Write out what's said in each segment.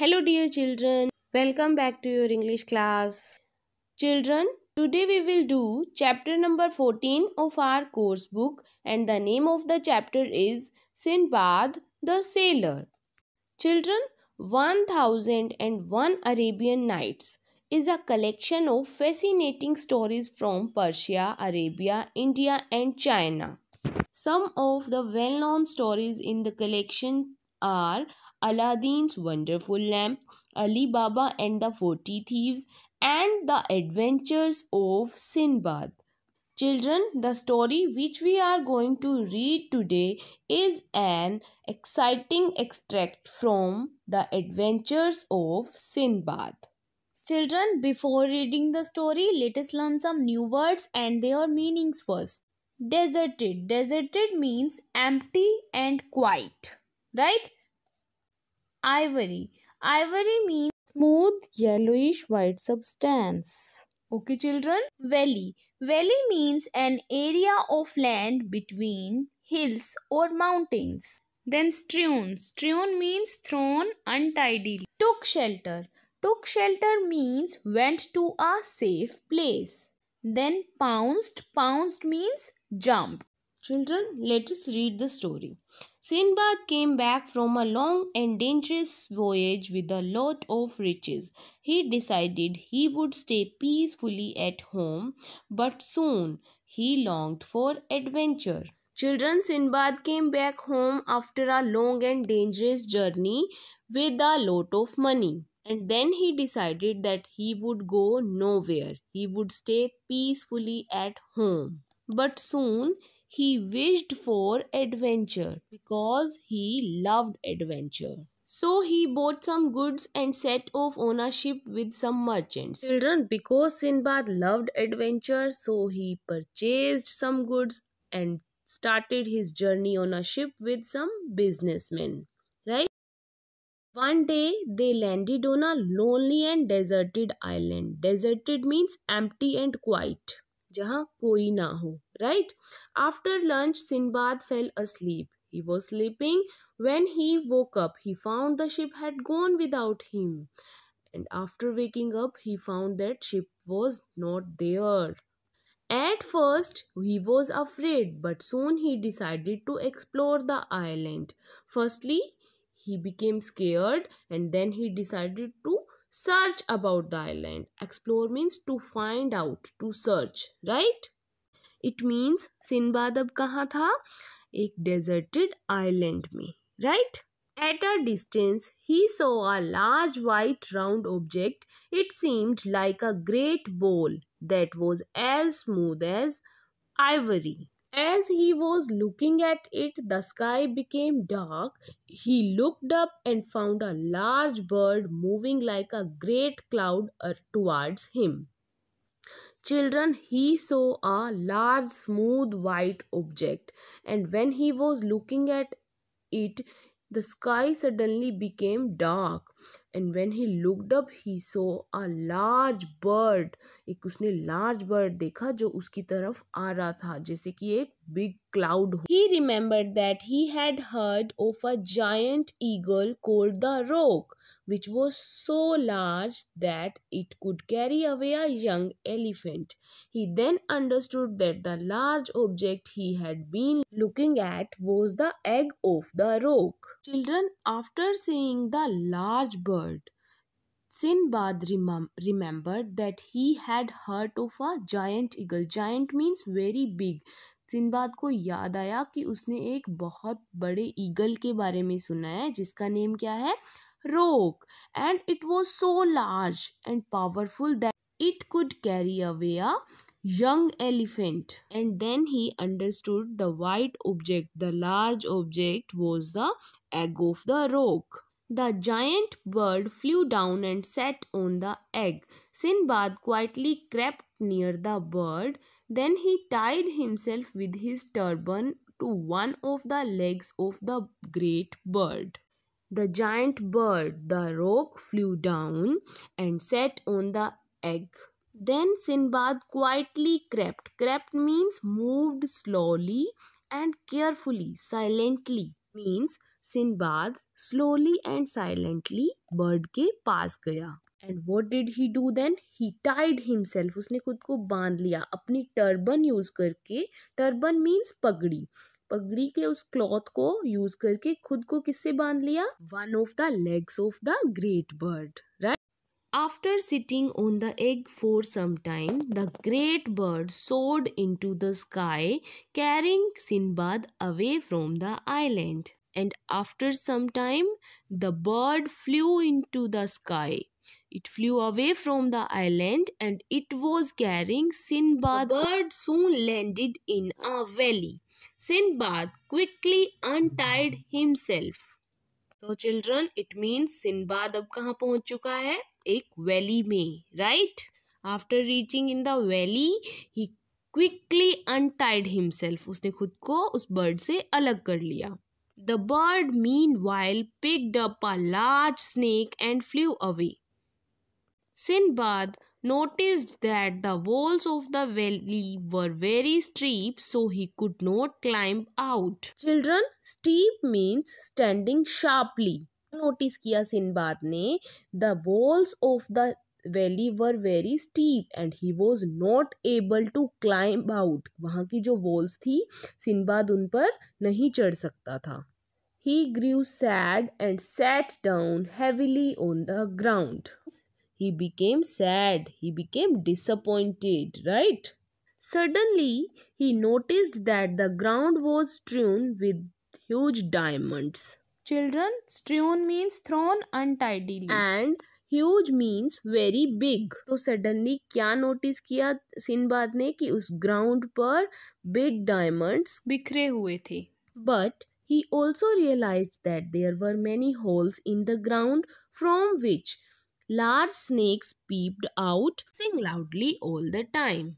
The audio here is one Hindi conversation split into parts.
Hello dear children, welcome back to your English class. Children, today we will do chapter number 14 of our course book and the name of the chapter is Sinbad the Sailor. Children, 1001 Arabian Nights is a collection of fascinating stories from Persia, Arabia, India and China. Some of the well-known stories in the collection are Aladdin's Wonderful Lamp, Ali Baba and the Forty Thieves, and The Adventures of Sinbad. Children, the story which we are going to read today is an exciting extract from The Adventures of Sinbad. Children, before reading the story, let us learn some new words and their meanings first. Deserted. Deserted means empty and quiet right? Ivory. Ivory means smooth yellowish white substance. Okay, children? Valley. Valley means an area of land between hills or mountains. Then strewn. Strewn means thrown untidily. Took shelter. Took shelter means went to a safe place. Then pounced. Pounced means jumped. Children, let us read the story. Sinbad came back from a long and dangerous voyage with a lot of riches. He decided he would stay peacefully at home, but soon he longed for adventure. Children, Sinbad came back home after a long and dangerous journey with a lot of money. And then he decided that he would go nowhere. He would stay peacefully at home. But soon he wished for adventure because he loved adventure. So he bought some goods and set off on a ship with some merchants. Children, because Sinbad loved adventure, so he purchased some goods and started his journey on a ship with some businessmen. Right? One day they landed on a lonely and deserted island. Deserted means empty and quiet. जहाँ कोई ना हो right? After lunch, Sinbad fell asleep. He was sleeping. When he woke up, he found the ship had gone without him. And after waking up, he found that ship was not there. At first, he was afraid, but soon he decided to explore the island. Firstly, he became scared and then he decided to search about the island. Explore means to find out, to search, right? It means Sinbad अब कहाँ था एक डेजर्टेड आइलैंड में right At a distance, he saw a large white round object. It seemed like a great ball that was as smooth as ivory. As he was looking at it, the sky became dark. He looked up and found a large bird moving like a great cloud towards him. Children, he saw a large, smooth, white object, and when he was looking at it, the sky suddenly became dark. And when he looked up, he saw a large bird. ek usne large bird dekha jo uski taraf aa raha tha jaise ki ek big cloud. He remembered that he had heard of a giant eagle called the rook, which was so large that it could carry away a young elephant. He then understood that the large object he had been looking at was the egg of the rook. Children, after seeing the large bird, Sinbad remem- remembered that he had heard of a giant eagle. Giant means very big. Sinbad को याद आया कि उसने एक बहुत बड़े ईगल के बारे में सुना है जिसका नेम क्या है roc and it was so large and powerful that it could carry away a young elephant and then he understood the white object the large object was the egg of the roc The giant bird flew down and sat on the egg. Sinbad quietly crept near the bird. Then he tied himself with his turban to one of the legs of the great bird. The giant bird, the rock, flew down and sat on the egg. Then Sinbad quietly crept. Crept means moved slowly and carefully, silently means Sinbad slowly and silently bird के पास गया and what did he do then he tied himself उसने खुद को बांध लिया अपनी टर्बन यूज़ करके टर्बन मीन्स पगड़ी पगड़ी के उस क्लॉथ को यूज करके खुद को किससे बांध लिया one of the legs of the great bird right after sitting on the egg for some time the great bird soared into the sky carrying Sinbad away from the island and after some time the bird flew into the sky. It flew away from the island and it was carrying Sinbad. The bird soon landed in a valley. Sinbad quickly untied himself. so children it means sinbad ab kahan pahunch chuka hai ek valley mein right after reaching in the valley he quickly untied himself usne khud ko us bird se alag kar liya The bird meanwhile picked up a large snake and flew away. Sinbad noticed that the walls of the valley were very steep so he could not climb out. Children, steep means standing sharply. Notice, notice Sinbad ne the walls of the Valley were very steep, and he was not able to climb out. वहाँ की जो वॉल्स थी सिनबाद उन पर नहीं चढ़ सकता था he grieve sad and sat down heavily on the ground he became sad he became disappointed right suddenly he noticed that the ground was strewn with huge diamonds children strewn means thrown untidily and huge means very big तो सडनली क्या नोटिस किया सिंहबाद ने कि उस ग्राउंड पर बिग डायमंड बिखरे हुए थे but he also realise that there were many holes in the ground from which large snakes peeped out hissing loudly all the time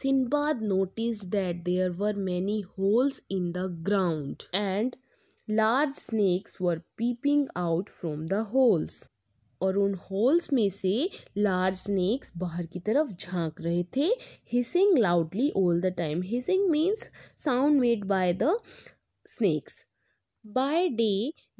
Sinbad notice that there were many holes in the ground and large snakes were peeping out from the holes और उन होल्स में से लार्ज स्नेक्स बाहर की तरफ झांक रहे थे hissing loudly all the time hissing means sound made by the snakes by day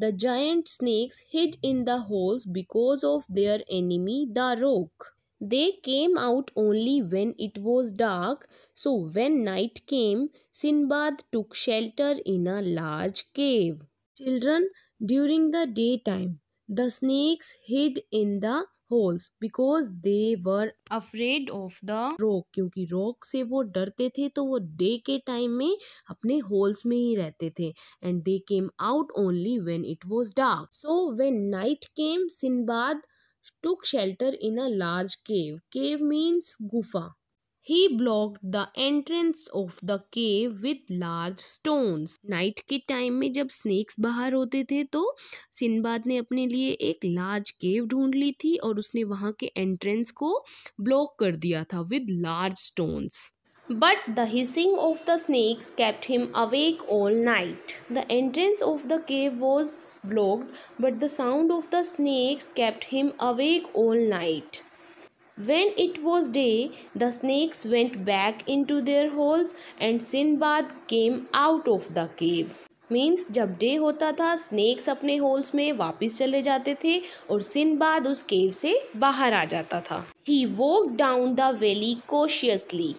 the giant snakes hid in the holes because of their enemy the roc they came out only when it was dark so when night came Sinbad took shelter in a large cave children during the day time the snakes hid in the holes because they were afraid of the roc क्योंकि रॉक से वो डरते थे तो वो डे के टाइम में अपने होल्स में ही रहते थे and they came out only when it was dark so when night came Sinbad took shelter in a large cave cave means गुफा He blocked the entrance of the cave with large stones. night के time में जब snakes बाहर होते थे तो सिनबाद ने अपने लिए एक large cave ढूंढ ली थी और उसने वहाँ के entrance को block कर दिया था with large stones But the hissing of the snakes kept him awake all night. The entrance of the cave was blocked, but the sound of the snakes kept him awake all night. When it was day, the snakes went back into their holes and Sinbad came out of the cave. Means जब डे होता था स्नेक्स अपने होल्स में वापस चले जाते थे और सिन बाद उस केव से बाहर आ जाता था ही walk down the valley cautiously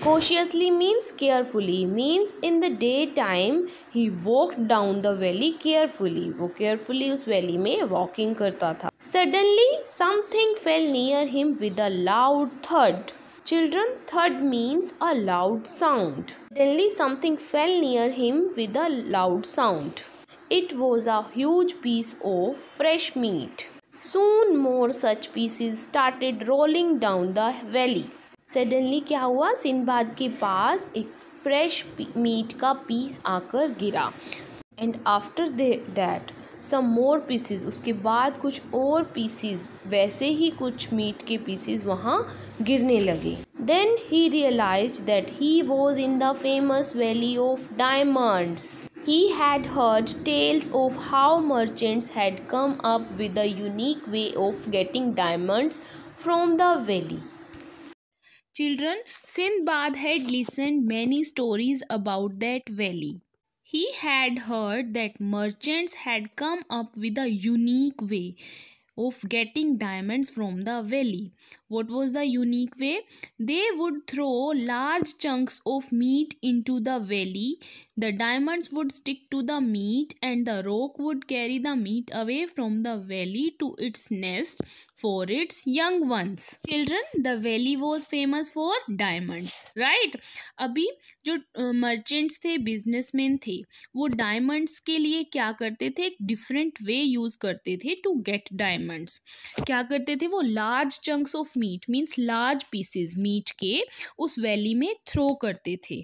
Cautiously means carefully, means in the daytime he walked down the valley carefully. वो carefully उस valley में walking करता था Suddenly something fell near him with a loud thud. Children, thud means a loud sound. Suddenly something fell near him with a loud sound. It was a huge piece of fresh meat. Soon more such pieces started rolling down the valley. Suddenly क्या हुआ सिंधबाद के पास एक फ्रेश मीट का पीस आकर गिरा and after that some more pieces उसके बाद कुछ और पीसीज वैसे ही कुछ मीट के पीसीज वहाँ गिरने लगे then he realize that he was in the famous valley of diamonds He had heard tales of how merchants had come up with a unique way of getting diamonds from the valley. Children, Sindbad had listened many stories about that valley. He had heard that merchants had come up with a unique way of getting diamonds from the valley. What was the unique way? They would throw large chunks of meat into the valley. The diamonds would stick to the meat and the rock would carry the meat away from the valley to its nest for its young ones. Children, the valley was famous for diamonds, right? अभी जो मर्चेंट्स थे बिजनेसमैन थे वो डायमंड्स के लिए क्या करते थे एक डिफरेंट वे यूज़ करते थे टू गेट डायमंड्स क्या करते थे वो large chunks of meat means large pieces meat के उस वैली में थ्रो करते थे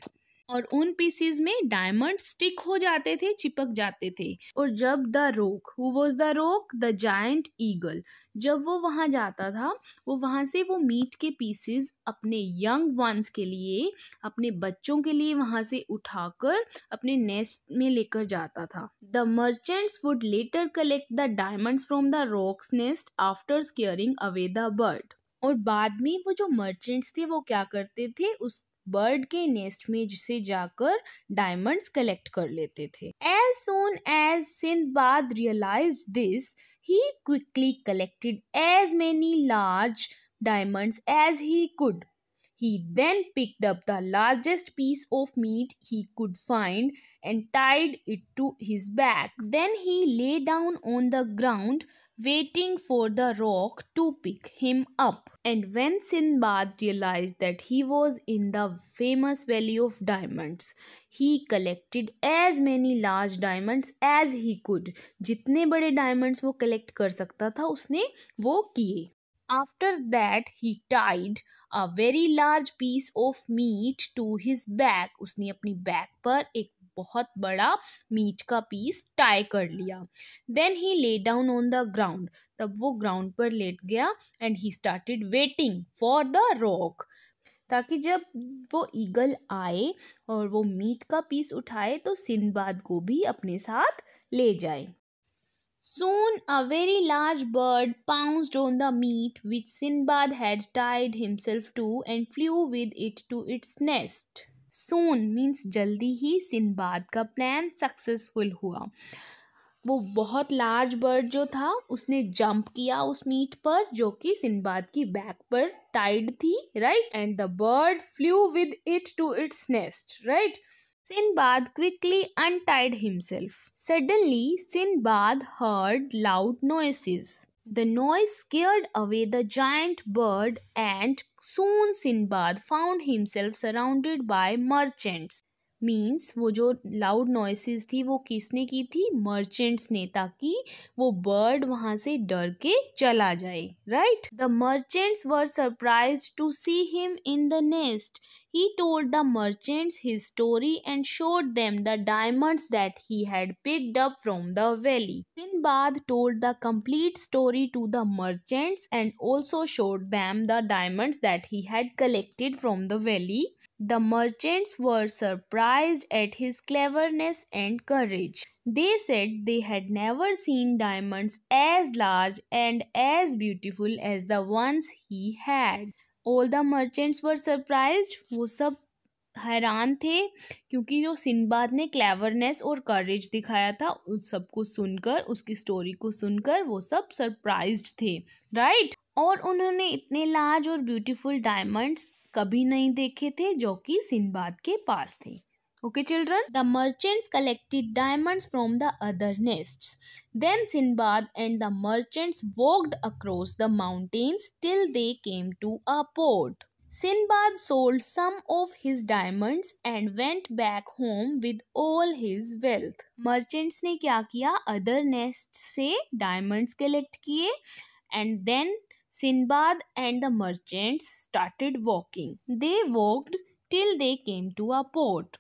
और उन पीसीज में डायमंड स्टिक हो जाते थे चिपक जाते थे और जब the roc who was the roc the giant eagle जब वो वहाँ जाता था वो वहाँ से वो मीट के पीसीज अपने यंग वंस के लिए अपने बच्चों के लिए वहाँ से उठाकर अपने नेस्ट में लेकर जाता था the merchants would later collect the diamonds from the roc's nest after scaring away the bird और बाद में वो जो मर्चेंट्स थे वो क्या करते थे उस बर्ड के नेस्ट में जिसे जाकर डायमंड्स कलेक्ट कर लेते थे as soon as Sinbad realize this he quickly collected as many large diamonds as he could he then picked up the largest piece of meat he could find and tied it to his back then he lay down on the ground waiting for the rock to pick him up. And when Sinbad realized that he was in the famous Valley of Diamonds, he collected as many large diamonds as he could. जितने बड़े diamonds वो collect कर सकता था उसने वो किए After that, he tied a very large piece of meat to his back. उसने अपनी back पर एक बहुत बड़ा मीट का पीस टाई कर लिया then he lay down on the ground तब वो ग्राउंड पर लेट गया and he started waiting for the roc ताकि जब वो ईगल आए और वो मीट का पीस उठाए तो सिंधबाद को भी अपने साथ ले जाए Soon a very large bird pounced on the meat which Sinbad had tied himself to and flew with it to its nest. Soon means जल्दी ही सिनबाद का प्लान सक्सेसफुल हुआ वो बहुत लार्ज बर्ड जो था उसने जंप किया उस मीट पर जो कि सिनबाद की बैक पर टाइड थी right and the bird flew with it to its nest right Sinbad quickly untied himself. Suddenly, Sinbad heard loud noises. The noise scared away the giant bird, and soon Sinbad found himself surrounded by merchants means वो जो लाउड नॉइसिस थी वो किसने की थी मर्चेंट्स ने ताकि वो बर्ड वहाँ से डर के चला जाए right the merchants were surprise to see him in the nest he told the merchants his story and showed them the diamonds that he had picked up from the valley दिन बाद told the complete story to the merchants and also showed them the diamonds that he had collected from the valley The merchants were surprised at his cleverness and courage. They said they had never seen diamonds as large and as beautiful as the ones he had. All the merchants were surprised. वो सब हैरान थे क्योंकि जो सिनबाद ने क्लेवरनेस और करेज दिखाया था उन सबको सुनकर उसकी स्टोरी को सुनकर वो सब सरप्राइज्ड थे राइट right? और उन्होंने इतने लार्ज और ब्यूटीफुल डायमंड्स कभी नहीं देखे थे जो कि सिंबाद के पास थे okay children the merchants collected diamonds from the other nest then Sinbad and the merchants walked across the mountains till they came to a port Sinbad sold some of his diamonds and went back home with all his wealth merchants ने क्या किया अदर नेस्ट से डायमंड्स कलेक्ट किए and then Sinbad and the merchants started walking. They walked till they came to a port.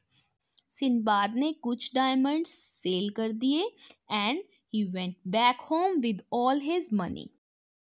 Sinbad ne kuch diamonds sale kar diye and he went back home with all his money.